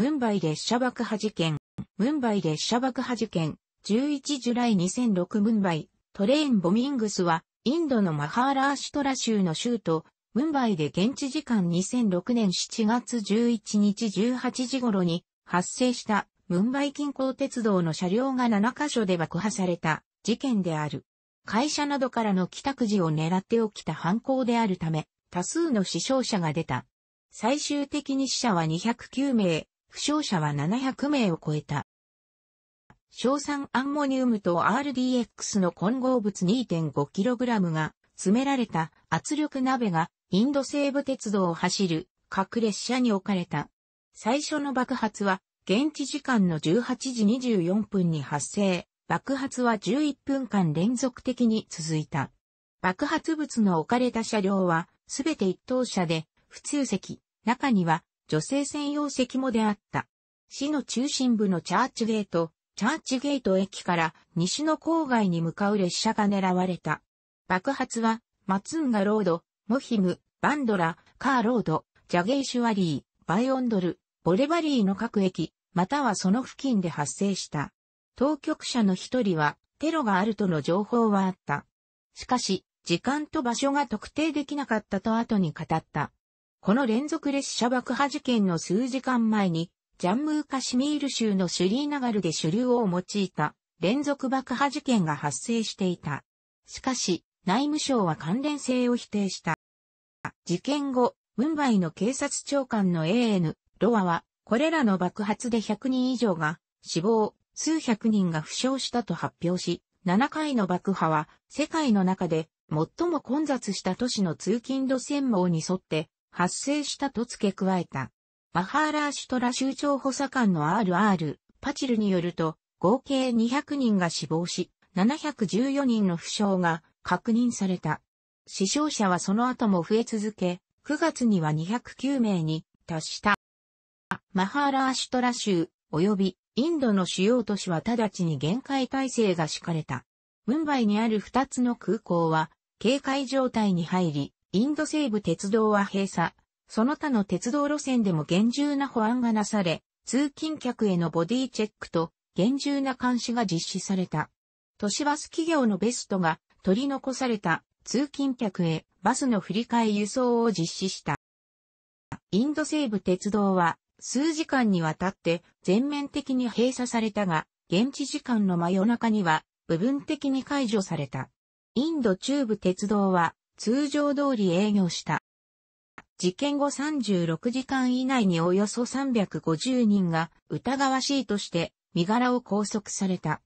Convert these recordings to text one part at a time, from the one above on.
ムンバイ列車爆破事件、ムンバイ列車爆破事件、11ジュライ2006ムンバイ、トレーンボミングスは、インドのマハーラーシュトラ州の州都、ムンバイで現地時間2006年7月11日18時頃に発生したムンバイ近郊鉄道の車両が7カ所で爆破された事件である。会社などからの帰宅時を狙って起きた犯行であるため、多数の死傷者が出た。最終的に死者は209名、負傷者は700名を超えた。硝酸アンモニウムと RDX の混合物 2.5kg が詰められた圧力鍋がインド西部鉄道を走る各列車に置かれた。最初の爆発は現地時間の18時24分に発生。爆発は11分間連続的に続いた。爆発物の置かれた車両はすべて一等車で普通席、中には女性専用席も出あった。市の中心部のチャーチゲート、チャーチゲート駅から西の郊外に向かう列車が狙われた。爆発は、マツンガロード、モヒム、バンドラ、カーロード、ジャゲイシュワリー、バイオンドル、ボレバリーの各駅、またはその付近で発生した。当局者の一人は、テロがあるとの情報はあった。しかし、時間と場所が特定できなかったと後に語った。この連続列車爆破事件の数時間前に、ジャンムーカシミール州のシュリーナガルで主流を用いた連続爆破事件が発生していた。しかし、内務省は関連性を否定した。事件後、ムンバイの警察長官の AN、ロアは、これらの爆発で100人以上が死亡、数百人が負傷したと発表し、7回の爆破は世界の中で最も混雑した都市の通勤路線網に沿って発生したと付け加えた。マハーラーシュトラ州長補佐官の RR、パチルによると、合計200人が死亡し、714人の負傷が確認された。死傷者はその後も増え続け、9月には209名に達した。マハーラーシュトラ州、及びインドの主要都市は直ちに限界体制が敷かれた。ムンバイにある2つの空港は警戒状態に入り、インド西部鉄道は閉鎖。その他の鉄道路線でも厳重な保安がなされ、通勤客へのボディチェックと厳重な監視が実施された。都市バス企業のベストが取り残された通勤客へバスの振り替え輸送を実施した。インド西部鉄道は数時間にわたって全面的に閉鎖されたが、現地時間の真夜中には部分的に解除された。インド中部鉄道は通常通り営業した。事件後36時間以内におよそ350人が疑わしいとして身柄を拘束された。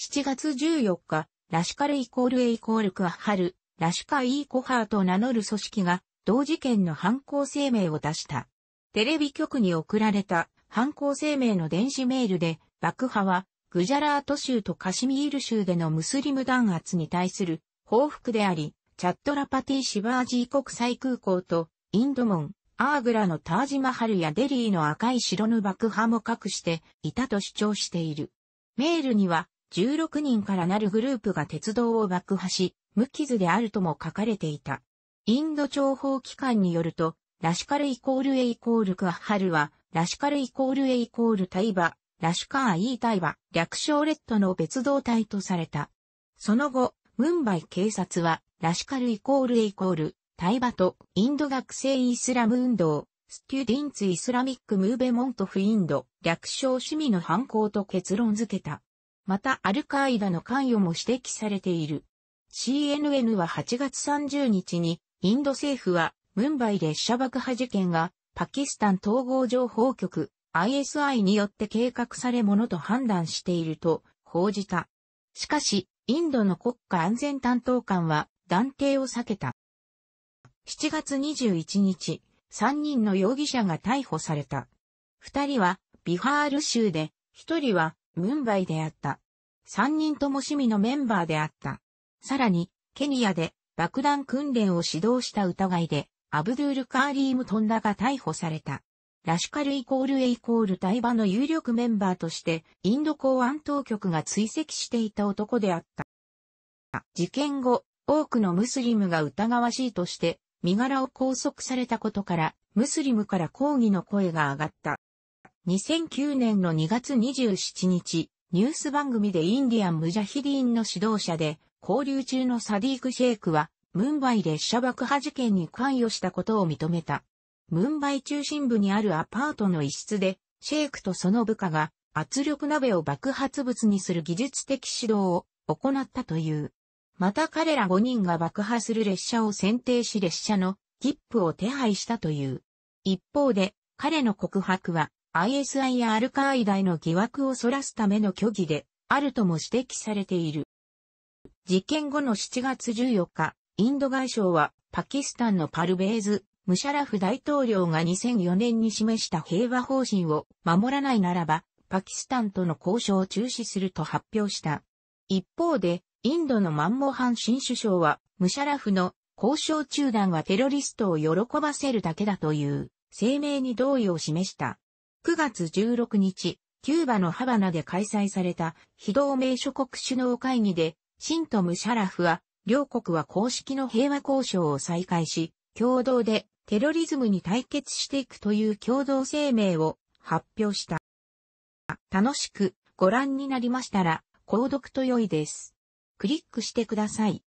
7月14日、ラシカルイコールエイコールクアハル、ラシカイーコハーと名乗る組織が同事件の犯行声明を出した。テレビ局に送られた犯行声明の電子メールで爆破はグジャラート州とカシミール州でのムスリム弾圧に対する報復であり、チャットラパティシバージー国際空港と、インド門、アーグラのタージマハルやデリーの赤い城の爆破も隠していたと主張している。メールには16人からなるグループが鉄道を爆破し、無傷であるとも書かれていた。インド情報機関によると、ラシカルイコールエイコールクアハルは、ラシカルイコールエイコールタイバ、ラシカーイータイバ、略称レッドの別動隊とされた。その後、ムンバイ警察は、ラシカルイコールイコール、タイバト、インド学生イスラム運動、スチュディンツ・イスラミック・ムーベモント・フ・インド、略称趣味の犯行と結論付けた。また、アルカイダの関与も指摘されている。CNN は8月30日に、インド政府は、ムンバイ列車爆破事件が、パキスタン統合情報局、ISI によって計画されものと判断していると報じた。しかし、インドの国家安全担当官は、断定を避けた。7月21日、3人の容疑者が逮捕された。2人はビハール州で、1人はムンバイであった。3人とも市民のメンバーであった。さらに、ケニアで爆弾訓練を指導した疑いで、アブドゥール・カーリーム・トンダが逮捕された。ラシュカルイコールエイコールイバの有力メンバーとして、インド公安当局が追跡していた男であった。事件後、多くのムスリムが疑わしいとして、身柄を拘束されたことから、ムスリムから抗議の声が上がった。2009年の2月27日、ニュース番組でインディアン・ムジャヒディーンの指導者で、交流中のサディーク・シェイクは、ムンバイ列車爆破事件に関与したことを認めた。ムンバイ中心部にあるアパートの一室で、シェイクとその部下が圧力鍋を爆発物にする技術的指導を行ったという。また彼ら5人が爆破する列車を選定し列車の切符を手配したという。一方で、彼の告白は ISI やアルカーイダへの疑惑を逸らすための虚偽で、あるとも指摘されている。事件後の7月14日、インド外相はパキスタンのパルベーズ、ムシャラフ大統領が2004年に示した平和方針を守らないならば、パキスタンとの交渉を中止すると発表した。一方で、インドのマンモハン新首相は、ムシャラフの交渉中断はテロリストを喜ばせるだけだという声明に同意を示した。9月16日、キューバのハバナで開催された非同盟諸国首脳会議で、シンとムシャラフは、両国は公式の平和交渉を再開し、共同でテロリズムに対決していくという共同声明を発表した。楽しくご覧になりましたら、購読と良いです。クリックしてください。